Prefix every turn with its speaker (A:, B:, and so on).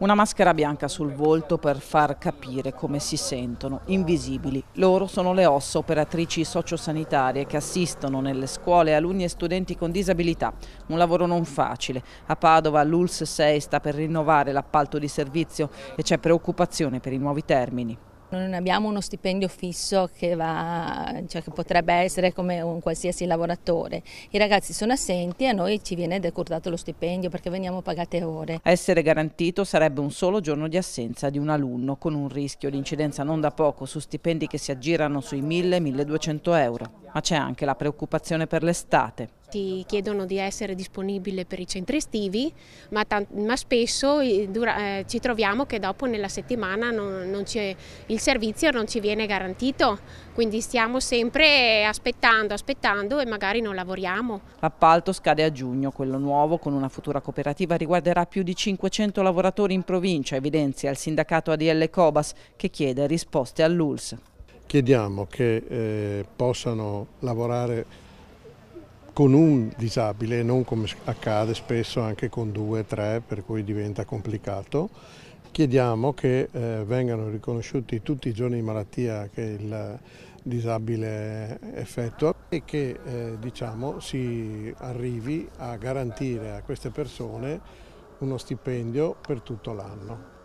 A: Una maschera bianca sul volto per far capire come si sentono, invisibili. Loro sono le ossa operatrici sociosanitarie che assistono nelle scuole alunni e studenti con disabilità. Un lavoro non facile. A Padova l'ULS 6 sta per rinnovare l'appalto di servizio e c'è preoccupazione per i nuovi termini
B: non abbiamo uno stipendio fisso che, va, cioè che, potrebbe essere come un qualsiasi lavoratore. I ragazzi sono assenti e a noi ci viene decurtato lo stipendio perché veniamo pagate ore.
A: essere garantito sarebbe un solo giorno di assenza di un alunno, con un rischio di incidenza non da poco su stipendi che si aggirano sui 1000-1200 euro. Ma c'è anche la preoccupazione per l'estate
C: ti chiedono di essere disponibile per i centri estivi, ma, ma spesso eh, eh, ci troviamo che dopo nella settimana non, non il servizio non ci viene garantito, quindi stiamo sempre aspettando, aspettando e magari non lavoriamo.
A: L'appalto scade a giugno, quello nuovo con una futura cooperativa riguarderà più di 500 lavoratori in provincia, evidenzia il sindacato ADL Cobas che chiede risposte all'ULS.
D: Chiediamo che eh, possano lavorare con un disabile, non come accade spesso anche con due, tre, per cui diventa complicato. Chiediamo che eh, vengano riconosciuti tutti i giorni di malattia che il disabile effettua e che eh, diciamo, si arrivi a garantire a queste persone uno stipendio per tutto l'anno.